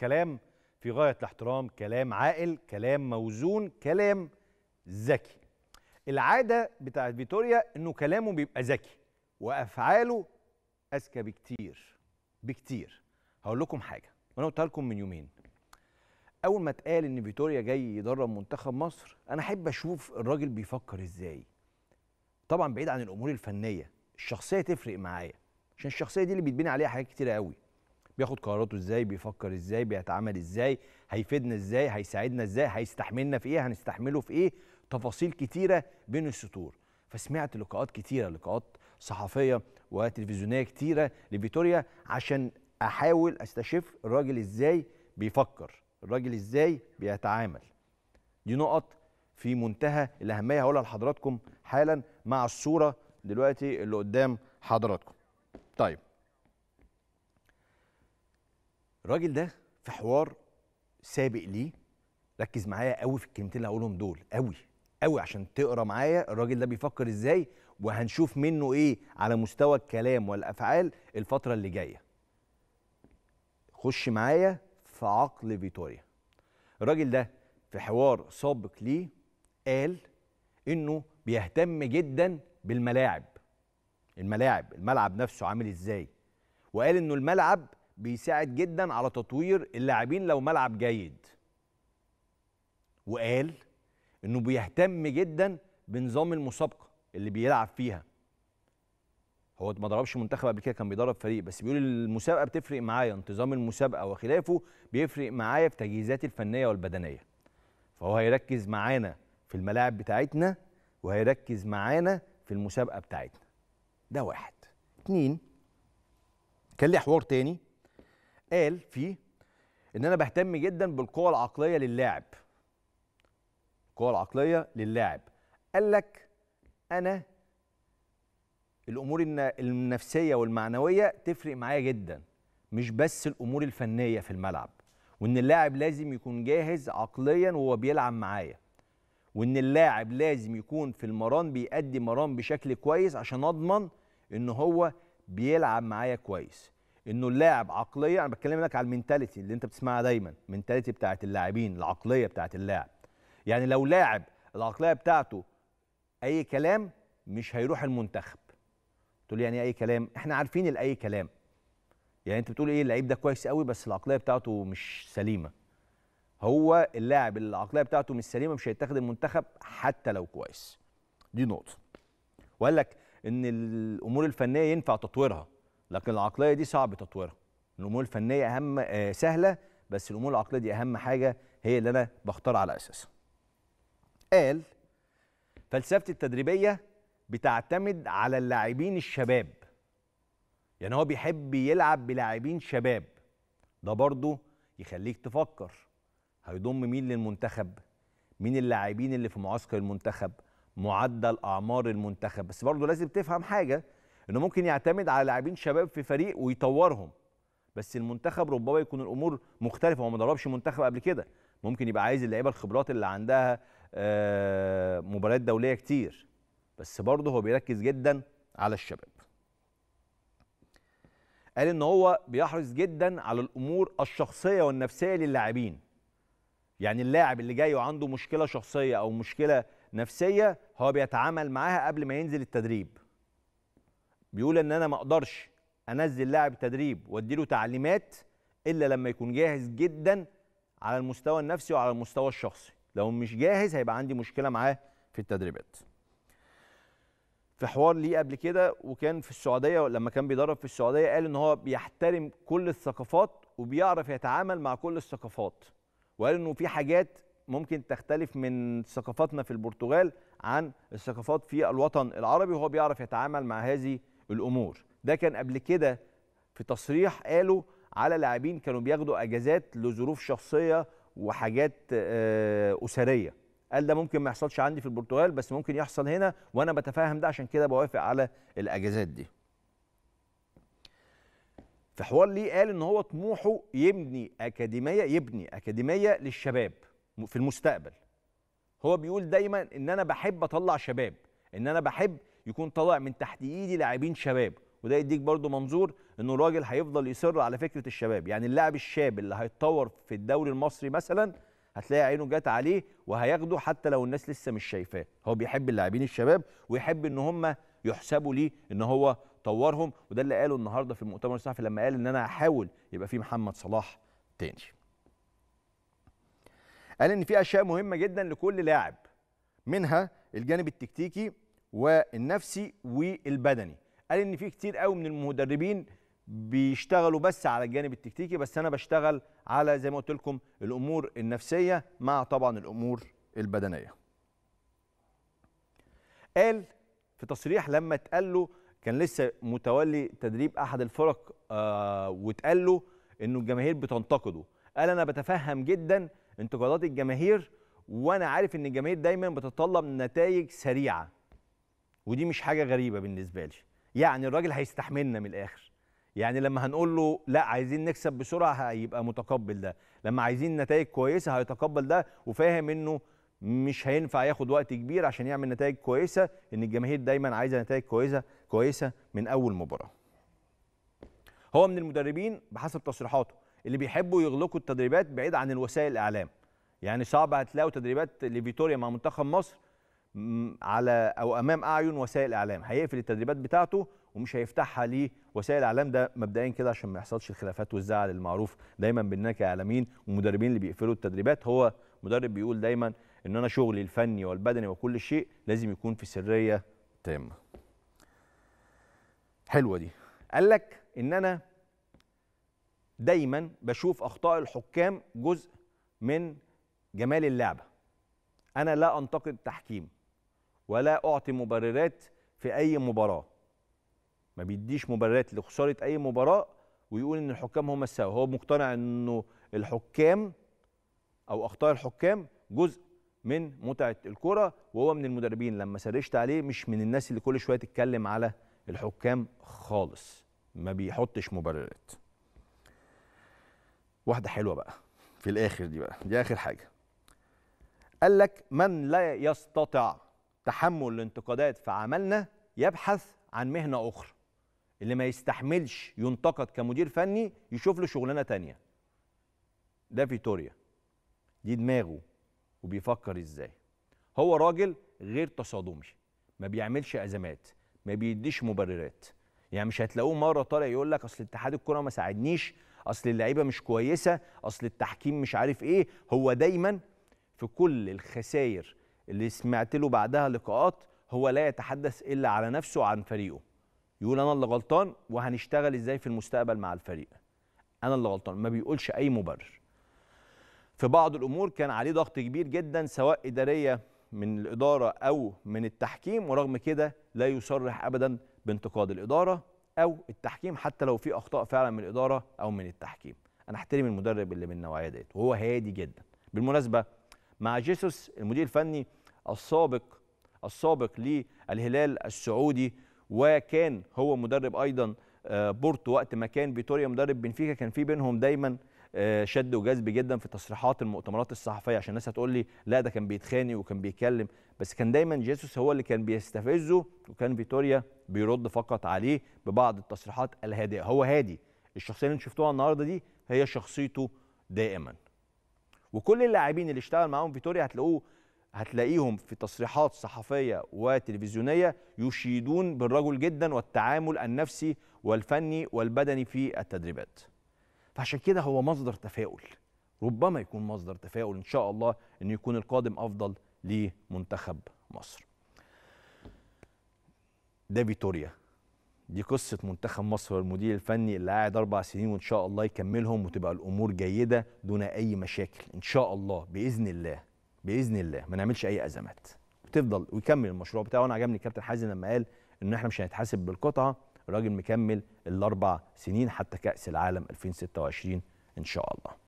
كلام في غاية الاحترام كلام عاقل كلام موزون كلام ذكي العادة بتاعت فيتوريا انه كلامه بيبقى ذكي وافعاله اذكى بكتير بكتير هقول لكم حاجة وانا قلتها لكم من يومين اول ما اتقال ان فيتوريا جاي يدرب منتخب مصر انا احب اشوف الراجل بيفكر ازاي طبعا بعيد عن الامور الفنية الشخصية تفرق معايا عشان الشخصية دي اللي بيتبني عليها حاجات كتير قوي بياخد قراراته ازاي بيفكر ازاي بيتعامل ازاي هيفيدنا ازاي هيساعدنا ازاي هيستحملنا في ايه هنستحمله في ايه تفاصيل كتيره بين السطور فسمعت لقاءات كتيره لقاءات صحفيه وتلفزيونيه كتيره لفيتوريا عشان احاول استشف الراجل ازاي بيفكر الراجل ازاي بيتعامل دي نقط في منتهى الاهميه هقولها لحضراتكم حالا مع الصوره دلوقتي اللي قدام حضراتكم طيب الراجل ده في حوار سابق ليه ركز معايا قوي في الكلمتين اللي هقولهم دول قوي قوي عشان تقرا معايا الراجل ده بيفكر ازاي وهنشوف منه ايه على مستوى الكلام والافعال الفتره اللي جايه خش معايا في عقل فيتوريا الراجل ده في حوار سابق ليه قال انه بيهتم جدا بالملاعب الملاعب الملعب نفسه عامل ازاي وقال انه الملعب بيساعد جدا على تطوير اللاعبين لو ملعب جيد وقال انه بيهتم جدا بنظام المسابقه اللي بيلعب فيها هو ما ضربش منتخب قبل كده كان بيدرب فريق بس بيقول المسابقه بتفرق معايا انتظام المسابقه وخلافه بيفرق معايا في تجهيزاتي الفنيه والبدنيه فهو هيركز معانا في الملاعب بتاعتنا وهيركز معانا في المسابقه بتاعتنا ده واحد اتنين كان لي حوار تاني قال فيه ان انا بهتم جدا بالقوه العقليه للاعب القوه العقليه للاعب قال لك انا الامور النفسيه والمعنويه تفرق معايا جدا مش بس الامور الفنيه في الملعب وان اللاعب لازم يكون جاهز عقليا وهو بيلعب معايا وان اللاعب لازم يكون في المران بيأدي مران بشكل كويس عشان اضمن ان هو بيلعب معايا كويس انه اللاعب عقليه انا بتكلم لك على المينتاليتي اللي انت بتسمعها دايما المينتاليتي بتاعت اللاعبين العقليه بتاعت اللاعب يعني لو لاعب العقليه بتاعته اي كلام مش هيروح المنتخب تقول يعني اي كلام احنا عارفين الاي كلام يعني انت بتقول ايه اللعيب ده كويس قوي بس العقليه بتاعته مش سليمه هو اللاعب اللي العقليه بتاعته مش سليمه مش هيتاخد المنتخب حتى لو كويس دي نقطه وقال لك ان الامور الفنيه ينفع تطويرها لكن العقليه دي صعب تطويرها الامور الفنيه اهم آه، سهله بس الامور العقليه دي اهم حاجه هي اللي انا بختار على اساسها قال فلسفة التدريبيه بتعتمد على اللاعبين الشباب يعني هو بيحب يلعب بلاعبين شباب ده برضه يخليك تفكر هيضم مين للمنتخب مين اللاعبين اللي في معسكر المنتخب معدل اعمار المنتخب بس برضه لازم تفهم حاجه انه ممكن يعتمد على لاعبين شباب في فريق ويطورهم بس المنتخب ربما يكون الامور مختلفه هو ما دربش منتخب قبل كده ممكن يبقى عايز اللعيبه الخبرات اللي عندها آه، مباريات دوليه كتير بس برضه هو بيركز جدا على الشباب قال ان هو بيحرص جدا على الامور الشخصيه والنفسيه للاعبين يعني اللاعب اللي جاي وعنده مشكله شخصيه او مشكله نفسيه هو بيتعامل معاها قبل ما ينزل التدريب بيقول ان انا ما اقدرش انزل لاعب تدريب واديله تعليمات الا لما يكون جاهز جدا على المستوى النفسي وعلى المستوى الشخصي لو مش جاهز هيبقى عندي مشكله معاه في التدريبات في حوار ليه قبل كده وكان في السعوديه لما كان بيدرب في السعوديه قال ان هو بيحترم كل الثقافات وبيعرف يتعامل مع كل الثقافات وقال انه في حاجات ممكن تختلف من ثقافاتنا في البرتغال عن الثقافات في الوطن العربي وهو بيعرف يتعامل مع هذه الامور ده كان قبل كده في تصريح قالوا على لاعبين كانوا بياخدوا اجازات لظروف شخصيه وحاجات آه، اسريه قال ده ممكن ما يحصلش عندي في البرتغال بس ممكن يحصل هنا وانا بتفاهم ده عشان كده بوافق على الاجازات دي في حوار ليه قال ان هو طموحه يبني اكاديميه يبني اكاديميه للشباب في المستقبل هو بيقول دايما ان انا بحب اطلع شباب ان انا بحب يكون طالع من تحت ايدي لاعبين شباب وده يديك برضو منظور انه الراجل هيفضل يصر على فكره الشباب يعني اللاعب الشاب اللي هيتطور في الدوري المصري مثلا هتلاقي عينه جت عليه وهياخده حتى لو الناس لسه مش شايفاه هو بيحب اللاعبين الشباب ويحب ان هم يحسبوا ليه ان هو طورهم وده اللي قاله النهارده في المؤتمر الصحفي لما قال ان انا هحاول يبقى في محمد صلاح تاني قال ان في اشياء مهمه جدا لكل لاعب منها الجانب التكتيكي والنفسي والبدني قال ان في كتير قوي من المدربين بيشتغلوا بس على الجانب التكتيكي بس انا بشتغل على زي ما قلت لكم الامور النفسيه مع طبعا الامور البدنيه قال في تصريح لما اتقال له كان لسه متولي تدريب احد الفرق آه واتقال له انه الجماهير بتنتقده قال انا بتفهم جدا انتقادات الجماهير وانا عارف ان الجماهير دايما بتتطلب نتائج سريعه ودي مش حاجه غريبه بالنسبه لي يعني الراجل هيستحملنا من الاخر يعني لما هنقول له لا عايزين نكسب بسرعه هيبقى متقبل ده لما عايزين نتائج كويسه هيتقبل ده وفاهم انه مش هينفع ياخد وقت كبير عشان يعمل نتائج كويسه ان الجماهير دايما عايزه نتائج كويسه كويسه من اول مباراه هو من المدربين بحسب تصريحاته اللي بيحبوا يغلقوا التدريبات بعيد عن الوسائل الاعلام يعني صعب هتلاقوا تدريبات لفيتوريا مع منتخب مصر على او امام اعين وسائل الاعلام هيقفل التدريبات بتاعته ومش هيفتحها لوسائل الاعلام ده مبدئيا كده عشان ما يحصلش الخلافات والزعل المعروف دايما بيننا كاعلاميين ومدربين اللي بيقفلوا التدريبات هو مدرب بيقول دايما ان انا شغلي الفني والبدني وكل شيء لازم يكون في سريه تامه حلوه دي قال لك ان انا دايما بشوف اخطاء الحكام جزء من جمال اللعبه انا لا انتقد التحكيم ولا اعطي مبررات في اي مباراه ما بيديش مبررات لخساره اي مباراه ويقول ان الحكام هم السبب هو مقتنع انه الحكام او اخطاء الحكام جزء من متعه الكره وهو من المدربين لما سرشت عليه مش من الناس اللي كل شويه تتكلم على الحكام خالص ما بيحطش مبررات واحده حلوه بقى في الاخر دي بقى دي اخر حاجه قال لك من لا يستطع تحمل الانتقادات في عملنا يبحث عن مهنه اخرى اللي ما يستحملش ينتقد كمدير فني يشوف له شغلانه تانية ده فيتوريا دي دماغه وبيفكر ازاي هو راجل غير تصادمي ما بيعملش ازمات ما بيديش مبررات يعني مش هتلاقوه مره طالع يقول لك اصل اتحاد الكره ما ساعدنيش اصل اللعيبه مش كويسه اصل التحكيم مش عارف ايه هو دايما في كل الخسائر اللي سمعت له بعدها لقاءات هو لا يتحدث الا على نفسه وعن فريقه يقول انا اللي غلطان وهنشتغل ازاي في المستقبل مع الفريق انا اللي غلطان ما بيقولش اي مبرر في بعض الامور كان عليه ضغط كبير جدا سواء اداريه من الاداره او من التحكيم ورغم كده لا يصرح ابدا بانتقاد الاداره او التحكيم حتى لو في اخطاء فعلا من الاداره او من التحكيم انا احترم المدرب اللي من النوعيه ديت وهو هادي جدا بالمناسبه مع جيسوس المدير الفني السابق السابق للهلال السعودي وكان هو مدرب ايضا آه، بورتو وقت ما كان فيتوريا مدرب بنفيكا كان في بينهم دايما آه، شد وجذب جدا في تصريحات المؤتمرات الصحفيه عشان الناس هتقول لي لا ده كان بيتخانق وكان بيتكلم بس كان دايما جيسوس هو اللي كان بيستفزه وكان فيتوريا بيرد فقط عليه ببعض التصريحات الهادئه هو هادي الشخصيه اللي انتم شفتوها النهارده دي هي شخصيته دائما وكل اللاعبين اللي اشتغل معاهم فيتوريا هتلاقوه هتلاقيهم في تصريحات صحفيه وتلفزيونيه يشيدون بالرجل جدا والتعامل النفسي والفني والبدني في التدريبات. فعشان كده هو مصدر تفاؤل ربما يكون مصدر تفاؤل ان شاء الله انه يكون القادم افضل لمنتخب مصر. ده فيتوريا دي قصه منتخب مصر والمدير الفني اللي قاعد اربع سنين وان شاء الله يكملهم وتبقى الامور جيده دون اي مشاكل ان شاء الله باذن الله باذن الله ما نعملش اي ازمات وتفضل ويكمل المشروع بتاعه وانا عجبني الكابتن حازم لما قال ان احنا مش هنتحاسب بالقطعه الراجل مكمل الاربع سنين حتى كاس العالم 2026 ان شاء الله